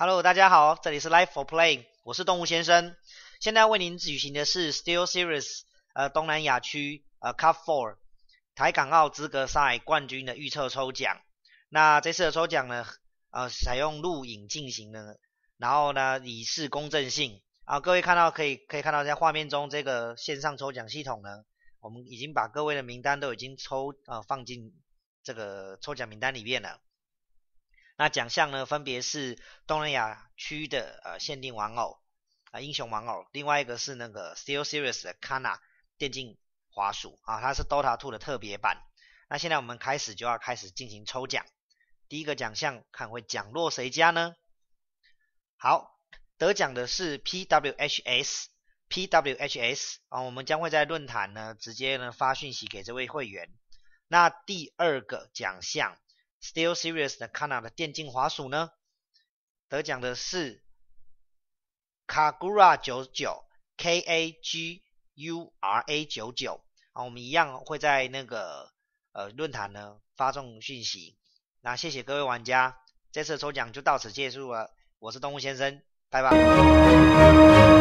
Hello，大家好，这里是 Life for Play，我是动物先生。现在为您举行的是 Steel Series，呃，东南亚区呃 Cup Four 台港澳资格赛冠军的预测抽奖。那这次的抽奖呢，呃，采用录影进行呢，然后呢，以示公正性。啊，各位看到可以可以看到在画面中这个线上抽奖系统呢，我们已经把各位的名单都已经抽呃放进这个抽奖名单里面了。那奖项呢，分别是东南亚区的呃限定玩偶啊，英雄玩偶，另外一个是那个 Steel Series 的 Kana 电竞滑鼠啊，它是 Dota 2的特别版。那现在我们开始就要开始进行抽奖，第一个奖项看会奖落谁家呢？好，得奖的是 PWHS PWHS 啊，我们将会在论坛呢直接呢发讯息给这位会员。那第二个奖项。Steel Series 的 KANA 的电竞滑鼠呢，得奖的是 Kagura 九九 K A G U R A 九九啊，我们一样会在那个呃论坛呢发送讯息。那谢谢各位玩家，这次抽奖就到此结束了。我是动物先生，拜拜。